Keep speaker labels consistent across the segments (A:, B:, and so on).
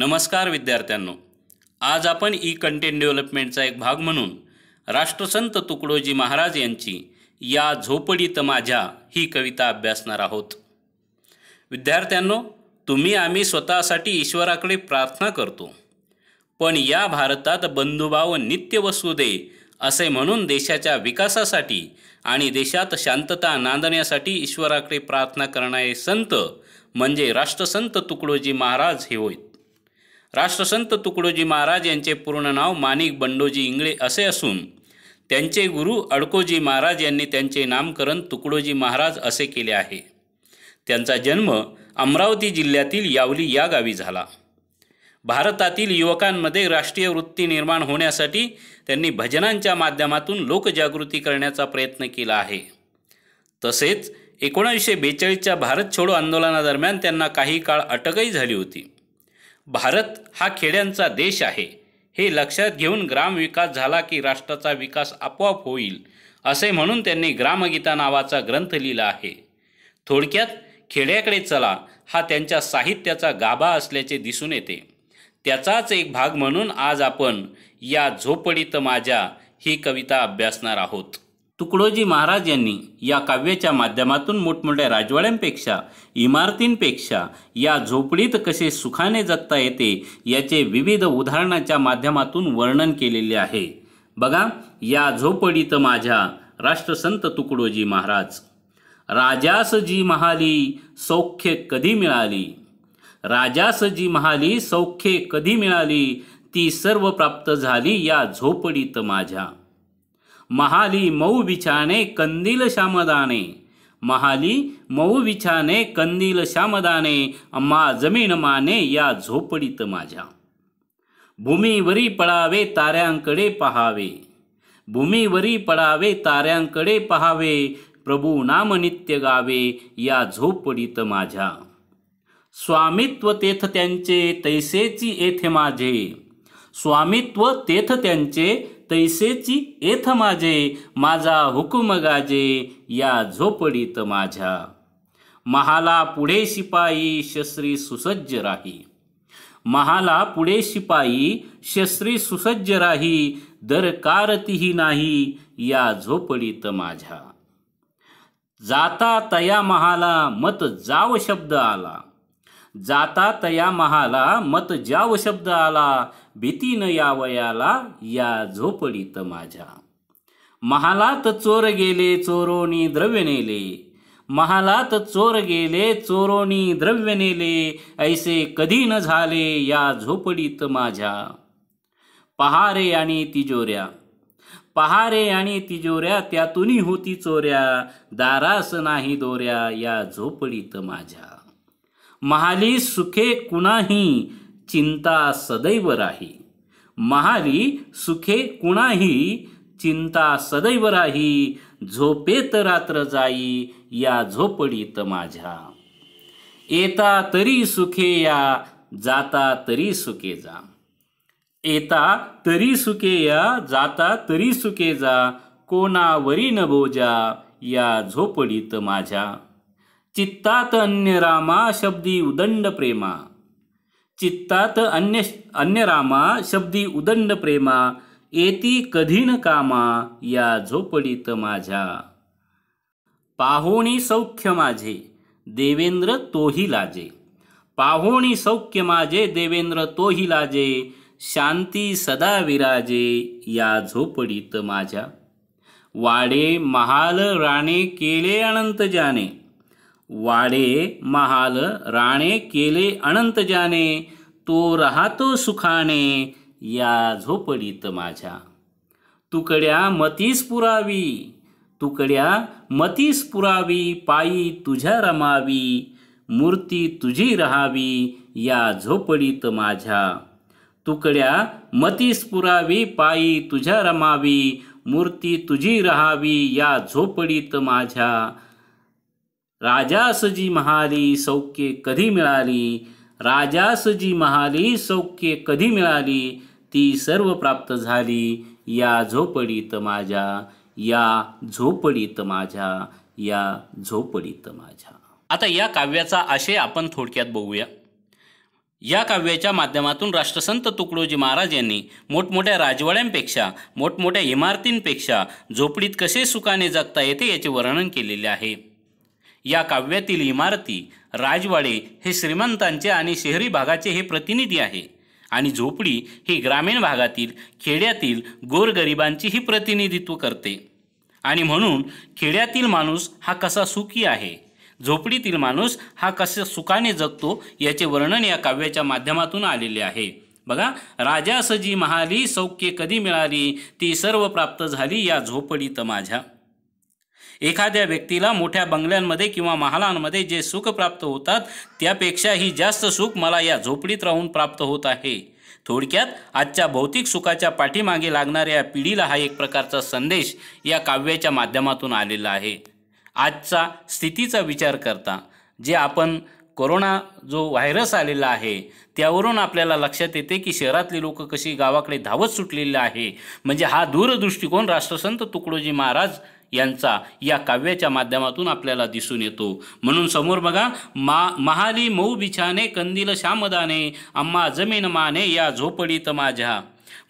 A: नमस्कार विद्यार्थ्यांनो आज आपण ई कंटेंट डेव्हलपमेंटचा एक भाग म्हणून राष्ट्रसंत तुकडोजी महाराज यांची या झोपडीत माझ्या ही कविता अभ्यासणार आहोत विद्यार्थ्यांनो तुम्ही आम्ही स्वतःसाठी ईश्वराकडे प्रार्थना करतो पण या भारतात बंधुभाव नित्य वसू दे असे म्हणून देशाच्या विकासासाठी आणि देशात शांतता नांदण्यासाठी ईश्वराकडे प्रार्थना करणारे संत म्हणजे राष्ट्रसंत तुकडोजी महाराज हे होत राष्ट्रसंत तुकडोजी महाराज यांचे पूर्ण नाव माणिक बंडोजी इंगळे असे असून त्यांचे गुरु अडकोजी महाराज यांनी त्यांचे नामकरण तुकडोजी महाराज असे केले आहे त्यांचा जन्म अमरावती जिल्ह्यातील यावली या गावी झाला भारतातील युवकांमध्ये राष्ट्रीय वृत्ती निर्माण होण्यासाठी त्यांनी भजनांच्या माध्यमातून लोकजागृती करण्याचा प्रयत्न केला आहे तसेच एकोणीसशे बेचाळीसच्या भारत छोडो आंदोलनादरम्यान त्यांना काही काळ अटकही झाली होती भारत हा खेड्यांचा देश आहे हे लक्षात घेऊन ग्राम विकास झाला की राष्ट्राचा विकास आपोआप होईल असे म्हणून त्यांनी ग्रामगीता नावाचा ग्रंथ लिहिला आहे थोडक्यात खेड्याकडे चला हा त्यांच्या साहित्याचा गाभा असल्याचे दिसून येते त्याचाच एक भाग म्हणून आज आपण या झोपडीत माझ्या ही कविता अभ्यासणार आहोत तुकडोजी महाराज यांनी या काव्याच्या माध्यमातून मोठमोठ्या राजवाड्यांपेक्षा इमारतींपेक्षा या झोपडीत कसे सुखाने जगता येते याचे विविध उदाहरणाच्या माध्यमातून वर्णन केलेले आहे बघा या झोपडीत माझ्या राष्ट्रसंत तुकडोजी महाराज राजास जी महाली सौख्य कधी मिळाली राजास जी महाली सौख्य कधी मिळाली ती सर्व प्राप्त झाली या झोपडीत माझ्या महाली मऊ बिछाने कंदील श्यामदाने महाली मऊ बिछाने कंदील श्यामदाने अम्मा जमीन माने या झोपडीत माझ्या भूमीवरी पळावे ताऱ्यांकडे पहावे भूमीवरी पडावे ताऱ्यांकडे पहावे प्रभू नाम नित्य गावे या झोपडीत माझ्या स्वामित्व तेथ त्यांचे तैसेची येथे माझे स्वामित्व तेथ त्यांचे तैसेची एथ माझे माझा हुकुम गाजे या झोपडीत माझ्या महाला पुढे शिपाई शस्त्री सुसज्ज राही महाला पुढे शिपाई शस्त्री सुसज्ज राही दरकारतीही नाही या झोपडीत माझ्या जाता तया महाला मत जाव शब्द आला जाता तया महाला मत जाव शब्द आला भीती न यावयाला या झोपडीत माझ्या महालात चोर गेले चोरोनी द्रव्य नेले महालात चोर गेले चोरोनी द्रव्य नेले ऐसे कधी न झाले या झोपडीत माझ्या पहारे आणि तिजोऱ्या पहारे आणि तिजोऱ्या त्यातूनही होती चोऱ्या दारास नाही दोऱ्या या झोपडीत माझ्या महाली सुखे कुणाही चिंता सदैव राही महाली सुखे कुणाही चिंता सदैव राही झोपेत रात्र जाई या झोपडीत माझ्या येता तरी सुखे या जाता तरी सुखे जा येता तरी सुखे या जाता तरी सुखे जा कोणावरी न बोजा या झोपडीत माझ्या चित्तात अन्य रामा शब्दी उदंड प्रेमा चित्तात अन्य अन्य रामा शब्दी उदंड प्रेमा येती कधीन कामा या झोपडीत माझ्या पाहोणी सौख्य माझे देवेंद्र तोही लाजे पाहोणी सौख्य माझे देवेंद्र तोही लाजे शांती सदा विराजे या झोपडीत माझ्या वाडे महाल राणे केले अनंत जाने वाडे महाल राणे केले अनंत जाने तो राहतो सुखाने या झोपडीत माझ्या तुकड्या मतीस पुरावी तुकड्या मतीस पुरावी पायी तुझ्या रमावी मूर्ती तुझी रहावी या झोपडीत माझ्या तुकड्या मतीस पुरावी पायी तुझ्या रमावी मूर्ती तुझी रहावी या झोपडीत माझ्या राजास जी महाली सौख्ये कधी मिळाली राजास जी महाली सौख्ये कधी मिळाली ती सर्व प्राप्त झाली या झोपडीत माझ्या या झोपडीत माझ्या या झोपडीत माझ्या आता या काव्याचा आशय आपण थोडक्यात बघूया या काव्याच्या माध्यमातून राष्ट्रसंत तुकडोजी महाराज यांनी मोठमोठ्या राजवाड्यांपेक्षा मोठमोठ्या इमारतींपेक्षा झोपडीत कसे सुखाने जगता येते याचे वर्णन केलेले आहे या काव्यातील इमारती राजवाडे हे श्रीमंतांचे आणि शहरी भागाचे हे प्रतिनिधी आहे आणि झोपडी ही ग्रामीण भागातील खेड्यातील गोरगरिबांची ही प्रतिनिधित्व करते आणि म्हणून खेड्यातील माणूस हा कसा सुखी आहे झोपडीतील माणूस हा कसा सुखाने जगतो याचे वर्णन या काव्याच्या माध्यमातून आलेले आहे बघा राजासजी महाली सौख्ये कधी मिळाली ती सर्व प्राप्त झाली या झोपडीत माझ्या एखाद्या व्यक्तीला मोठ्या बंगल्यांमध्ये किंवा महालांमध्ये जे सुख प्राप्त होतात त्यापेक्षाही जास्त सुख मला या झोपडीत राहून प्राप्त होत आहे थोडक्यात आजच्या भौतिक सुखाच्या पाठीमागे लागणाऱ्या पिढीला हा एक प्रकारचा संदेश या काव्याच्या माध्यमातून आलेला आहे आजचा स्थितीचा विचार करता जे आपण कोरोना जो व्हायरस आलेला आहे त्यावरून आपल्याला लक्षात येते की शहरातली लोक कशी गावाकडे धावत सुटलेली आहे म्हणजे हा दूरदृष्टिकोन राष्ट्रसंत तुकडोजी महाराज यांचा या काव्याच्या माध्यमातून आपल्याला दिसून येतो म्हणून समोर बघा मा महाली मऊ बिछाने कंदील श्यामदाने अम्मा जमीन माने या झोपडीत माझ्या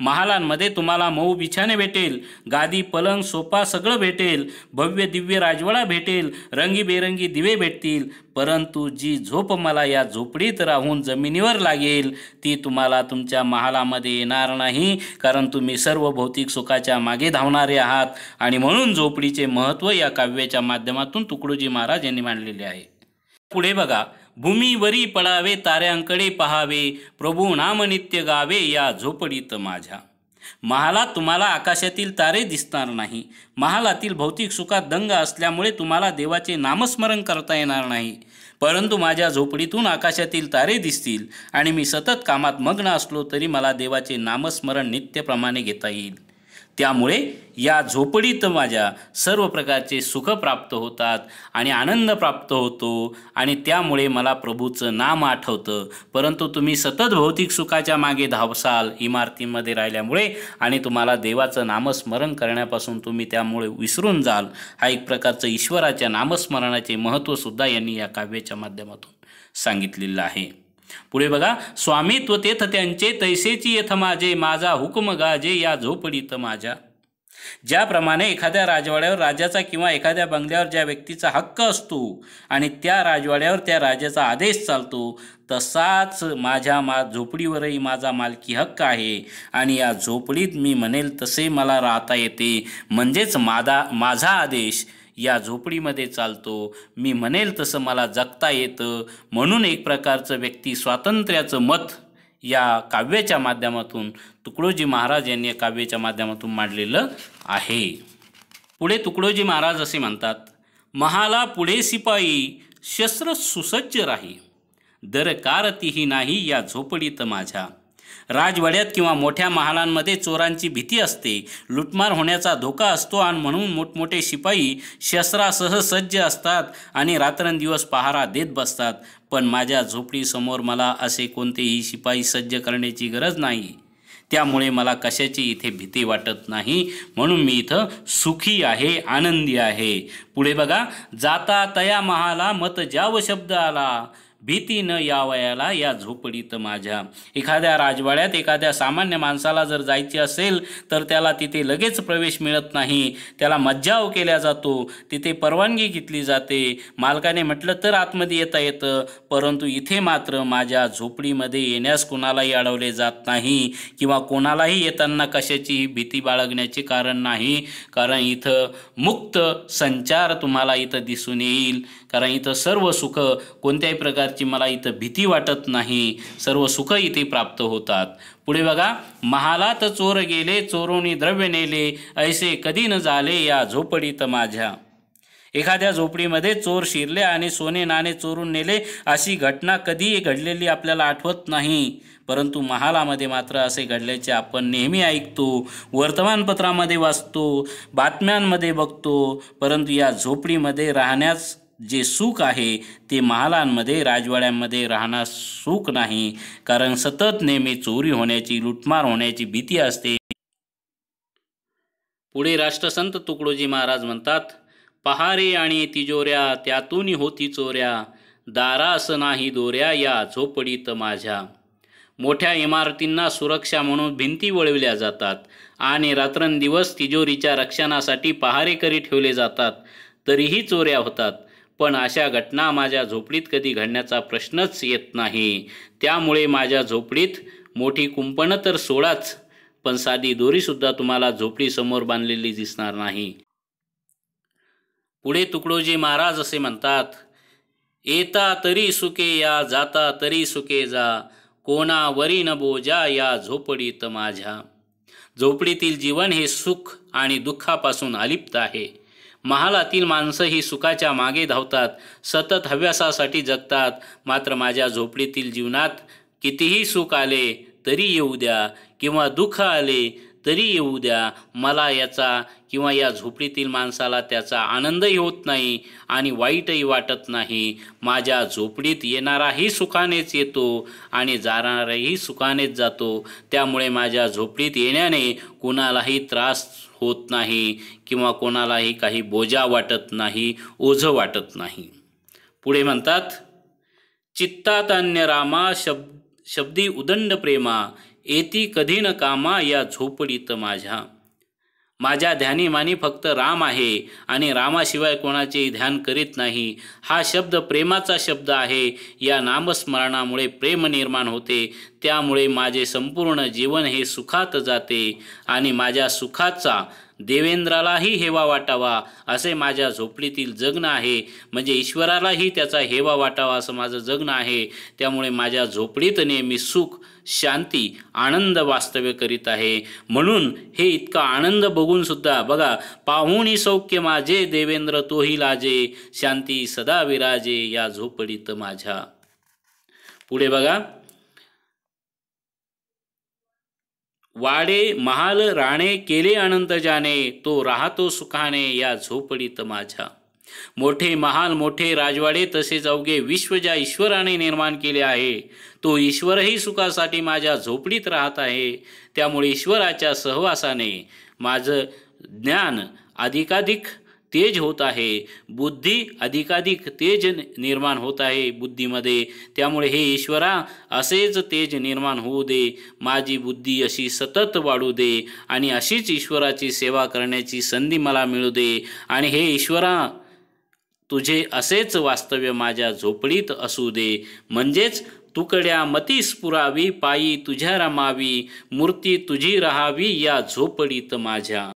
A: महालांमध्ये तुम्हाला मऊ बिछाने भेटेल गादी पलंग सोपा सगळं भेटेल भव्य दिव्य राजवाडा भेटेल रंगीबेरंगी दिवे भेटतील परंतु जी झोप मला या झोपडीत राहून जमिनीवर लागेल ती तुम्हाला तुमच्या महालामध्ये येणार नाही कारण तुम्ही सर्व भौतिक सुखाच्या मागे धावणारे आहात आणि म्हणून झोपडीचे महत्त्व या काव्याच्या माध्यमातून तुकडोजी महाराज यांनी मांडलेले आहे पुढे बघा भूमीवरी पडावे ताऱ्यांकडे पहावे प्रभू नामनित्य गावे या झोपडीत माझ्या महाला तुम्हाला आकाशातील तारे दिसणार नाही महालातील भौतिक सुखात दंग असल्यामुळे तुम्हाला देवाचे नामस्मरण करता येणार नाही परंतु माझ्या झोपडीतून आकाशातील तारे दिसतील आणि मी सतत कामात मग्न असलो तरी मला देवाचे नामस्मरण नित्यप्रमाणे घेता येईल त्यामुळे या झोपडीत माझ्या सर्व प्रकारचे सुख प्राप्त होतात आणि आनंद प्राप्त होतो आणि त्यामुळे मला प्रभूचं नाम आठवतं परंतु तुम्ही सतत भौतिक सुखाच्या मागे धावसाल इमारतीमध्ये राहिल्यामुळे आणि तुम्हाला देवाचं नामस्मरण करण्यापासून तुम्ही त्यामुळे विसरून जाल हा एक प्रकारचं ईश्वराच्या नामस्मरणाचे महत्त्वसुद्धा यांनी या काव्याच्या माध्यमातून सांगितलेलं आहे पुढे बघा स्वामित्व तेथ त्यांचे तैसेची येथ माझे माझा हुकम गाजे या झोपडीत माझ्या ज्याप्रमाणे एखाद्या राजवाड्यावर राजाचा किंवा एखाद्या बंगल्यावर ज्या व्यक्तीचा हक्क असतो आणि त्या राजवाड्यावर त्या राजाचा आदेश चालतो तसाच माझ्या मा झोपडीवरही माझा मालकी हक्क आहे आणि या झोपडीत मी म्हणेल तसे मला राहता येते म्हणजेच मादा माझा आदेश या झोपडीमध्ये चालतो मी म्हणेल तसं मला जगता येतं म्हणून एक प्रकारचं व्यक्ती स्वातंत्र्याचं मत या काव्याच्या माध्यमातून तुकडोजी महाराज यांनी या काव्याच्या माध्यमातून मांडलेलं आहे पुढे तुकडोजी महाराज असे म्हणतात महाला पुढे सिपाई शस्त्र सुसज्ज राही दरकारतीही नाही या झोपडीत माझ्या राजवाड्यात किंवा मोठ्या महालांमध्ये चोरांची भीती असते लुटमार होण्याचा धोका असतो आणि म्हणून मोठमोठे शिपाई शस्त्रासह सज्ज असतात आणि रात्रंदिवस पहारा देत बसतात पण माझ्या झोपडीसमोर मला असे कोणतेही शिपाई सज्ज करण्याची गरज नाही त्यामुळे मला कशाची इथे भीती वाटत नाही म्हणून मी इथं सुखी आहे आनंदी आहे पुढे बघा जाता तया महाला मत जाव शब्द आला भीती न यावयाला या झोपडीत माझ्या एखाद्या राजवाड्यात एखाद्या सामान्य माणसाला जर जायचे असेल तर त्याला तिथे लगेच प्रवेश मिळत नाही त्याला मज्जाव केल्या जातो तिथे परवानगी घेतली जाते मालकाने म्हटलं तर आतमध्ये येता येतं परंतु इथे मात्र माझ्या झोपडीमध्ये येण्यास कोणालाही अडवले जात नाही किंवा कोणालाही येताना कशाचीही भीती बाळगण्याचे कारण नाही कारण इथं मुक्त संचार तुम्हाला इथं दिसून येईल कारण इथं सर्व सुख कोणत्याही प्रकारची मला इथं भीती वाटत नाही सर्व सुख इथे प्राप्त होतात पुढे बघा महालात चोर गेले चोरोनी द्रव्य नेले ऐसे कधी न झाले या झोपडीत माझ्या एखाद्या झोपडीमध्ये चोर शिरले आणि सोने नाणे चोरून नेले अशी घटना कधीही घडलेली आपल्याला आठवत नाही परंतु महालामध्ये मात्र असे घडल्याचे आपण नेहमी ऐकतो वर्तमानपत्रामध्ये वाचतो बातम्यांमध्ये बघतो परंतु या झोपडीमध्ये राहण्यास जे सुख आहे ते महालांमध्ये राजवाड्यांमध्ये राहणार सुख नाही कारण सतत नेहमी चोरी होण्याची लुटमार होण्याची भीती असते पुढे राष्ट्रसंत तुकडोजी महाराज म्हणतात पहारे आणि तिजोऱ्या त्यातून होती चोऱ्या दारास नाही दोऱ्या या झोपडीत माझ्या मोठ्या इमारतींना सुरक्षा म्हणून भिंती वळविल्या जातात आणि रात्रंदिवस तिजोरीच्या रक्षणासाठी पहारेकरी ठेवले जातात तरीही चोऱ्या होतात पण अशा घटना माझ्या झोपडीत कधी घडण्याचा प्रश्नच येत नाही त्यामुळे माझ्या झोपडीत मोठी कुंपणं तर सोडाच पण साधी दोरीसुद्धा तुम्हाला झोपडी समोर बांधलेली दिसणार नाही पुढे तुकडोजी महाराज असे म्हणतात येता तरी सुके या जाता तरी सुके जा कोणावरी न बोजा या झोपडीत माझ्या झोपडीतील जीवन हे सुख आणि दुःखापासून अलिप्त आहे महालातील माणसंही ही सुखाच्या मागे धावतात सतत हव्यासासाठी जगतात मात्र माझ्या झोपडीतील जीवनात कितीही सुख आले तरी येऊ द्या किंवा दुःख आले तरी येऊ द्या मला याचा किंवा या झोपडीतील माणसाला त्याचा आनंदही होत नाही आणि वाईटही वाटत नाही माझ्या झोपडीत येणाराही सुखानेच येतो आणि जाणाराही सुखानेच जातो त्यामुळे माझ्या झोपडीत येण्याने कोणालाही त्रास होत नाही किंवा कोणालाही काही बोजा वाटत नाही ओझं वाटत नाही पुढे म्हणतात चित्तात अन्य रामा शब्द शब्दी उदंड प्रेमा येती कधी न कामा या झोपडीत माझ्या माझ्या ध्यानीमानी फक्त राम आहे आणि रामाशिवाय कोणाचे ध्यान करीत नाही हा शब्द प्रेमाचा शब्द आहे या नामस्मरणामुळे प्रेम निर्माण होते त्यामुळे माझे संपूर्ण जीवन हे सुखात जाते आणि माझ्या सुखाचा देवेंद्रालाही हेवा वाटावा असे माझ्या झोपडीतील जगणं आहे म्हणजे ईश्वरालाही त्याचा हेवा वाटावा असं माझं जगणं आहे त्यामुळे माझ्या झोपडीत नेहमी सुख शांती आनंद वास्तव्य करीत आहे म्हणून हे इतका आनंद बघूनसुद्धा बघा पाहुणी सौख्य माझे देवेंद्र तोही लाजे शांती सदा विराजे या झोपडीत माझ्या पुढे बघा वाडे महाल राणे केले अनंत जाने तो राहतो सुखाने या झोपडीत माझ्या मोठे महाल मोठे राजवाडे तसेच अवघे विश्व ज्या ईश्वराने निर्माण केले आहे तो ईश्वरही सुखासाठी माझ्या झोपडीत राहत आहे त्यामुळे ईश्वराच्या सहवासाने माझं ज्ञान अधिकाधिक तेज होत आहे बुद्धी अधिकाधिक तेज निर्माण होत आहे बुद्धीमध्ये त्यामुळे हे ईश्वरा असेच तेज निर्माण होऊ दे माझी बुद्धी अशी सतत वाढू दे आणि अशीच ईश्वराची सेवा करण्याची संधी मला मिळू दे आणि हे ईश्वरा तुझे असेच वास्तव्य माझ्या झोपडीत असू दे म्हणजेच तुकड्या मतीस पुरावी पायी तुझ्या रमावी मूर्ती तुझी रहावी या झोपडीत माझ्या